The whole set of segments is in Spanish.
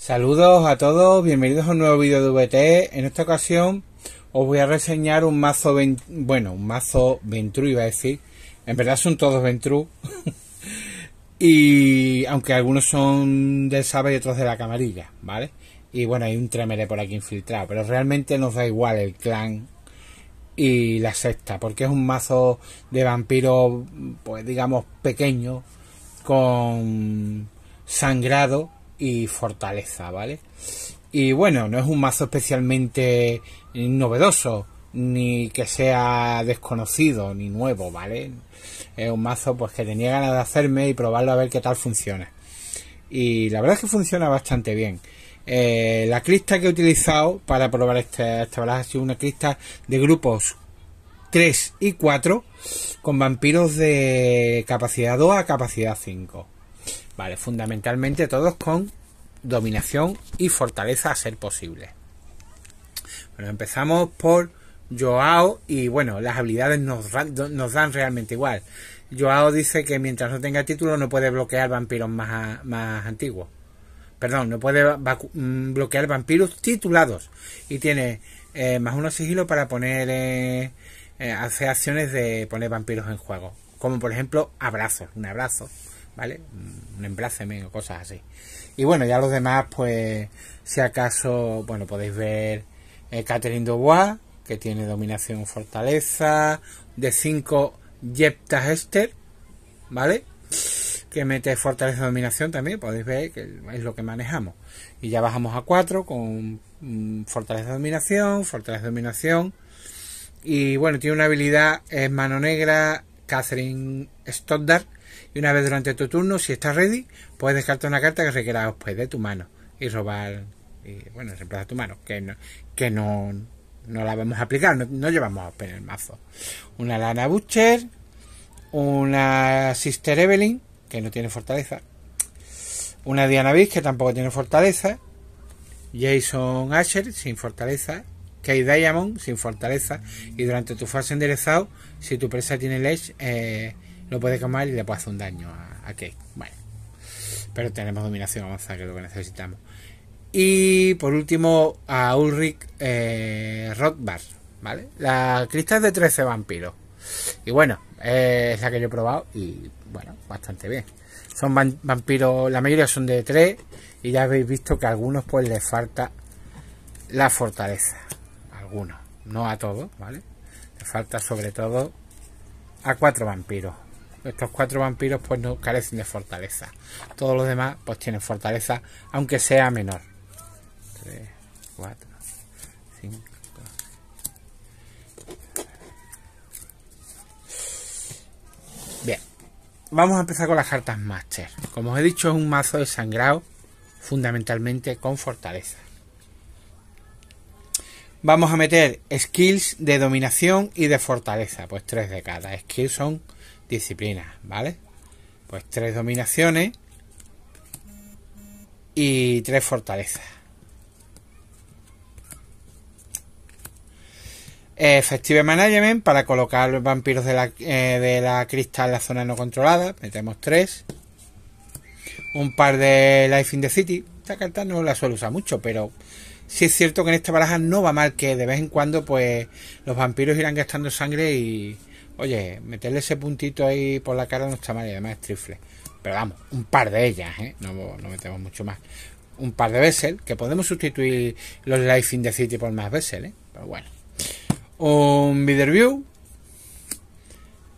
Saludos a todos, bienvenidos a un nuevo vídeo de VT. En esta ocasión os voy a reseñar un mazo, bueno, un mazo Ventru iba a decir. En verdad son todos Ventru. y aunque algunos son del Saba y otros de la camarilla, ¿vale? Y bueno, hay un tremere por aquí infiltrado, pero realmente nos da igual el clan y la secta porque es un mazo de vampiros, pues digamos, pequeño, con sangrado y fortaleza, ¿vale? Y bueno, no es un mazo especialmente novedoso, ni que sea desconocido, ni nuevo, ¿vale? Es un mazo pues que tenía ganas de hacerme y probarlo a ver qué tal funciona. Y la verdad es que funciona bastante bien. Eh, la crista que he utilizado para probar esta, esta verdad ha sido una crista de grupos 3 y 4 con vampiros de capacidad 2 a capacidad 5. Vale, fundamentalmente todos con dominación y fortaleza a ser posible. Bueno, empezamos por Joao y bueno, las habilidades nos, dan realmente igual. Joao dice que mientras no tenga título no puede bloquear vampiros más, más antiguos. Perdón, no puede mm, bloquear vampiros titulados. Y tiene eh, más uno sigilo para poner eh, eh, hacer acciones de poner vampiros en juego. Como por ejemplo abrazos, un abrazo. ¿vale? Un emplazamiento, o cosas así. Y bueno, ya los demás, pues, si acaso, bueno, podéis ver eh, Catherine Dubois, que tiene dominación fortaleza, de 5 Jepta Hester, ¿vale? Que mete fortaleza dominación también, podéis ver que es lo que manejamos. Y ya bajamos a 4 con mm, fortaleza dominación, fortaleza dominación. Y bueno, tiene una habilidad, en mano negra, Catherine Stoddard, y una vez durante tu turno, si estás ready, puedes descartar una carta que requiera después de tu mano y robar, y, bueno, reemplazar tu mano, que no, que no, no la vamos a aplicar, no, no llevamos en el mazo. Una Lana Butcher, una Sister Evelyn, que no tiene fortaleza, una Diana Viz, que tampoco tiene fortaleza, Jason Asher, sin fortaleza, Kay Diamond sin fortaleza y durante tu fase enderezado, si tu presa tiene leche, eh, lo puede comer y le puede hacer un daño a, a Bueno, pero tenemos dominación avanzada, que es lo que necesitamos. Y por último, a Ulrich eh, Rothbard, ¿vale? La cristal de 13 vampiros. Y bueno, eh, es la que yo he probado y bueno, bastante bien. Son vampiros, la mayoría son de 3 y ya habéis visto que a algunos pues les falta la fortaleza. Algunos, no a todos, ¿vale? Les falta sobre todo a 4 vampiros, Nuestros cuatro vampiros pues no carecen de fortaleza. Todos los demás pues tienen fortaleza, aunque sea menor. 3, 4, 5. Bien. Vamos a empezar con las cartas Master. Como os he dicho, es un mazo de sangrado, fundamentalmente con fortaleza. Vamos a meter skills de dominación y de fortaleza, pues tres de cada. Skills son Disciplina, ¿vale? Pues tres dominaciones y tres fortalezas. Effective Management para colocar los vampiros de la, eh, cristal en la zona no controlada. Metemos tres. Un par de Life in the City. Esta carta no la suelo usar mucho, pero sí es cierto que en esta baraja no va mal que de vez en cuando pues los vampiros irán gastando sangre y, Oye, meterle ese puntito ahí por la cara no está mal y además es trifle. Pero vamos, un par de ellas, ¿eh? no, metemos mucho más. Un par de Bessel, que podemos sustituir los Life in the City por más Bessel, ¿eh? pero bueno. Un Viderview,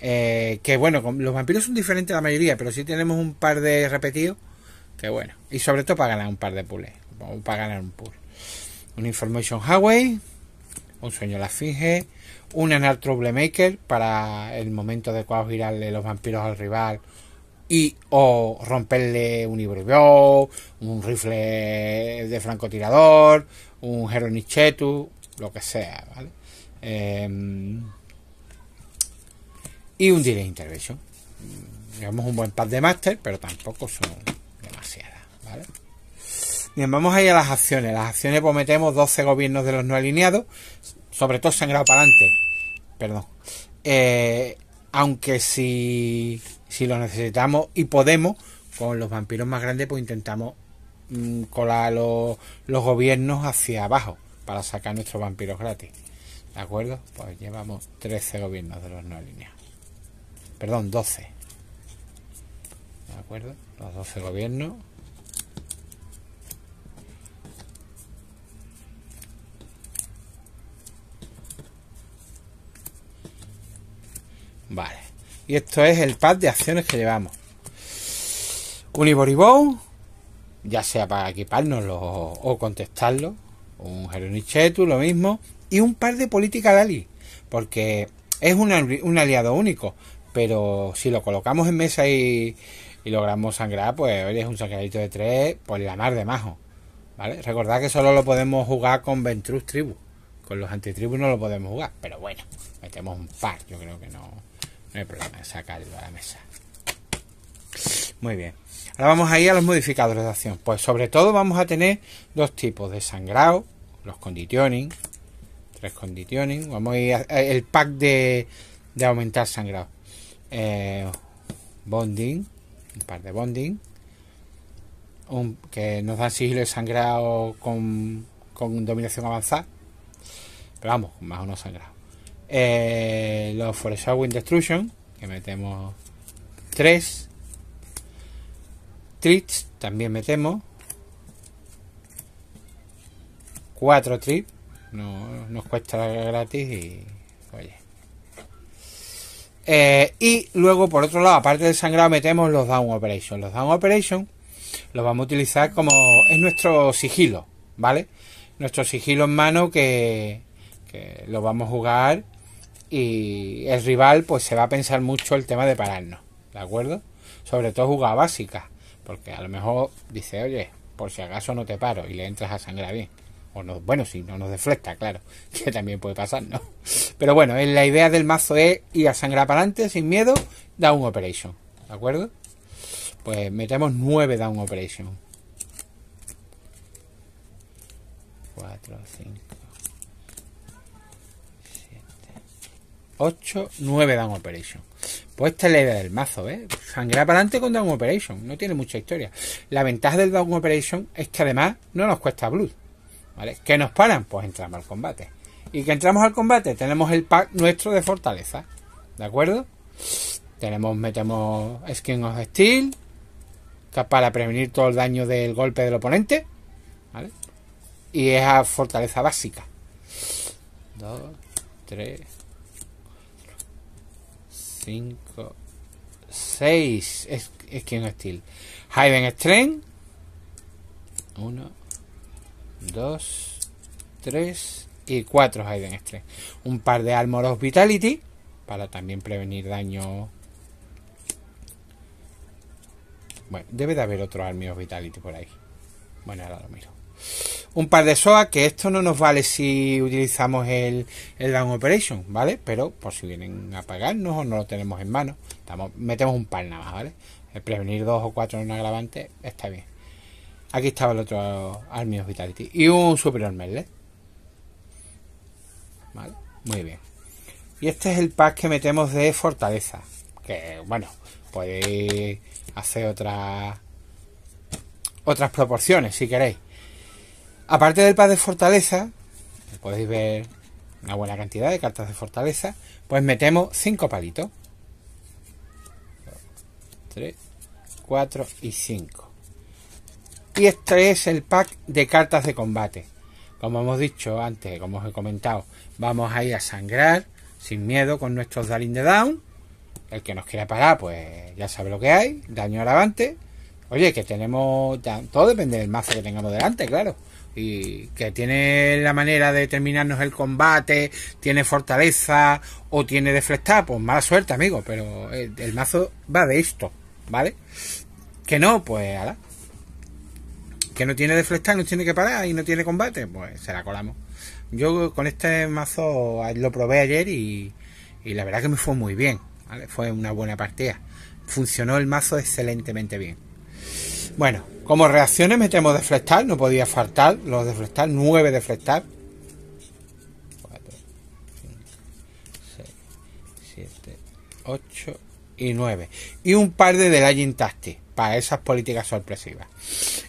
eh, que bueno, los vampiros son diferentes la mayoría, pero si tenemos un par de repetidos. Que bueno. Y sobre todo para ganar un par de pules. para ganar un pool. Un Information Highway. Un sueño la finge, un anal troublemaker para el momento adecuado girarle los vampiros al rival y o romperle un Iberbio, un rifle de francotirador, un Heronichetu, lo que sea, ¿vale? Em, y un Direct Intervention. Digamos un buen pad de master pero tampoco son demasiadas, ¿vale? Bien, vamos a a las acciones. Las acciones pues metemos 12 gobiernos de los no alineados. Sobre todo sangrado para adelante. Perdón. Eh, aunque si, si lo necesitamos y podemos, con los vampiros más grandes, pues intentamos mm, colar los, los gobiernos hacia abajo para sacar nuestros vampiros gratis. ¿De acuerdo? Pues llevamos 13 gobiernos de los no alineados. Perdón, 12. ¿De acuerdo? Los 12 gobiernos. Y esto es el pad de acciones que llevamos. Un ya sea para equiparnos o, contestarlo. Un Geronichetu, lo mismo. Y un par de política Dalí. porque es un, aliado único. Pero si lo colocamos en mesa y, logramos sangrar, pues hoy es un sangradito de tres, por la mar de majo. ¿Vale? Recordad que solo lo podemos jugar con Ventrus Tribu. Con los antitribus no lo podemos jugar, pero bueno, metemos un par, yo creo que no. No hay problema, sacarlo a la mesa. Muy bien. Ahora vamos a ir a los modificadores de acción. Pues sobre todo vamos a tener dos tipos de sangrado, los conditioning, tres conditioning. Vamos a ir a el pack de, aumentar sangrado. Eh, bonding, un par de bonding. que nos dan sigilo de sangrado con, dominación avanzada. Pero vamos, más o menos sangrado. Eh, los wind Destruction, que metemos 3. Trips, también metemos. 4 trips. No, nos cuesta gratis y. Oye. Eh, y luego, por otro lado, aparte del sangrado, metemos los Down operation Los Down operation los vamos a utilizar como. Es nuestro sigilo, ¿vale? Nuestro sigilo en mano que lo vamos a jugar y el rival pues se va a pensar mucho el tema de pararnos, ¿de acuerdo? Sobre todo jugada básica, porque a lo mejor dice, oye, por si acaso no te paro y le entras a sangrar bien. O no, bueno, si no nos deflecta, claro, que también puede pasar, ¿no? Pero bueno, eh, la idea del mazo es ir a sangrar para adelante sin miedo, da un operation, ¿de acuerdo? Pues metemos 9 down operation. 4, 5. 8, 9 Down Operation. Pues esta es la idea del mazo, ¿eh? Sangrar para adelante con Down Operation. No tiene mucha historia. La ventaja del Down Operation es que además no nos cuesta Blood. ¿Vale? ¿Qué nos paran? Pues entramos al combate. Y que entramos al combate, tenemos el pack nuestro de fortaleza. ¿De acuerdo? Tenemos, metemos Skin of Steel. Para prevenir todo el daño del golpe del oponente. ¿Vale? Y es a fortaleza básica. 2, 3, 5, 6. Es, es que un Steel. Hayden Strength. 1, 2, 3 y 4 Hayden Strength. Un par de Armor vitality Para también prevenir daño. Bueno, debe de haber otro Armor vitality por ahí. Bueno, ahora lo miro un par de SOA, que esto no nos vale si utilizamos el, el down operation, ¿vale? Pero por si vienen a pagarnos o no lo tenemos en mano, estamos, metemos un par nada más, ¿vale? El prevenir dos o cuatro en un agravante está bien. Aquí estaba el otro Army Hospitality y un Superior Melee. ¿Vale? Muy bien. Y este es el pack que metemos de Fortaleza. Que bueno, podéis hacer otras otras proporciones si queréis. Aparte del pack de fortaleza, podéis ver una buena cantidad de cartas de fortaleza, pues metemos 5 palitos. 3, 4 y 5. Y este es el pack de cartas de combate. Como hemos dicho antes, como os he comentado, vamos a ir a sangrar sin miedo con nuestros Dalin de Down. El que nos quiera parar, pues ya sabe lo que hay. Daño al avante. Oye, que tenemos... Todo depende del mazo que tengamos delante, claro y que tiene la manera de terminarnos el combate, tiene fortaleza o tiene deflectar, pues mala suerte, amigo, pero eh, el, mazo va de esto, ¿vale? Que no, pues ala. Que no tiene deflectar, no tiene que parar y no tiene combate, pues se la colamos. Yo con este mazo ah, lo probé ayer y, y la verdad que me fue muy bien, ¿vale? Fue una buena partida. Funcionó el mazo excelentemente bien. Bueno, como reacciones metemos deflectar, no podía faltar, los deflectar, 9 deflectar. 4, 5, 6, 7, 8 y 9. Y un par de Delaying Tactics para esas políticas sorpresivas.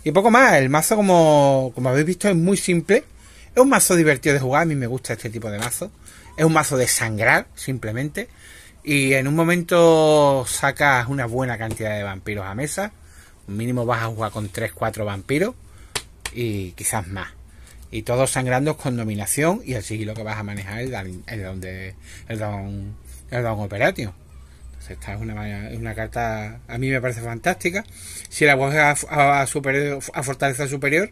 Y poco más, el mazo como habéis visto es muy simple. Es un mazo divertido de jugar, a mí me gusta este tipo de mazo. Es un mazo de sangrar, simplemente. Y en un momento sacas una buena cantidad de vampiros a mesa Mínimo vas a jugar con 3-4 vampiros y quizás más. Y todos sangrando con dominación y así lo que vas a manejar el el don, el don, operatio. esta es una, carta, a mí me parece fantástica. Si la juegas a, a fortaleza superior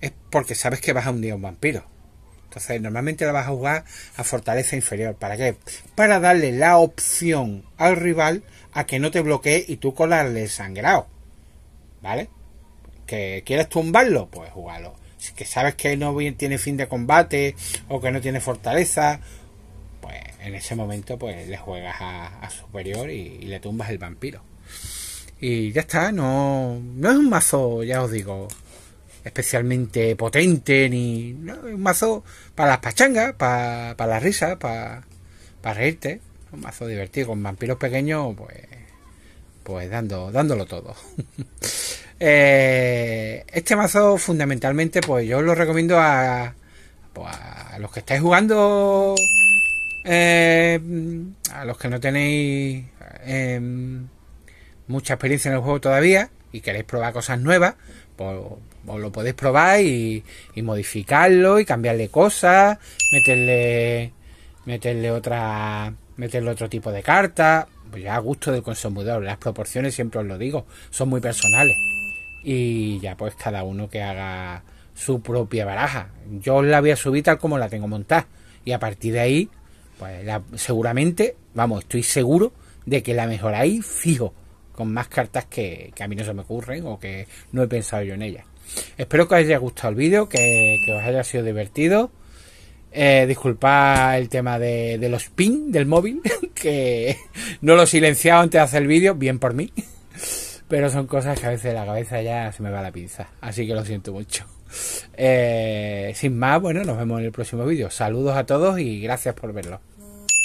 es porque sabes que vas a hundir a un vampiro. Entonces, normalmente la vas a jugar a fortaleza inferior. ¿Para qué? Para darle la opción al rival a que no te bloquee y tú colarle el sangrado. ¿Vale? ¿Que quieres tumbarlo? Pues jugalo. Si que sabes que no tiene fin de combate o que no tiene fortaleza, pues en ese momento pues le juegas a, superior y, le tumbas el vampiro. Y ya está, no, no es un mazo, ya os digo, especialmente potente, ni no, es un mazo para las pachangas, para, la risa para, para reírte. Un mazo divertido, con vampiros pequeños, pues, pues dando, dándolo todo. Eh, este mazo fundamentalmente, pues yo lo recomiendo a, pues, los que estáis jugando, eh, a los que no tenéis eh, mucha experiencia en el juego todavía y queréis probar cosas nuevas, pues os lo podéis probar y, modificarlo y cambiarle cosas, meterle, meterle otra, meterle otro tipo de carta pues ya a gusto del consumidor, las proporciones siempre os lo digo, son muy personales y ya pues cada uno que haga su propia baraja. Yo la voy a subir tal como la tengo montada y a partir de ahí pues seguramente, vamos, estoy seguro de que la mejoráis fijo con más cartas que, a mí no se me ocurren o que no he pensado yo en ellas. Espero que os haya gustado el vídeo, que, que os haya sido divertido. Eh, disculpad el tema de, los pin del móvil, que no lo he silenciado antes de hacer el vídeo, bien por mí. Pero son cosas que a veces la cabeza ya se me va la pinza. Así que lo siento mucho. Eh, sin más, bueno, nos vemos en el próximo vídeo. Saludos a todos y gracias por verlo.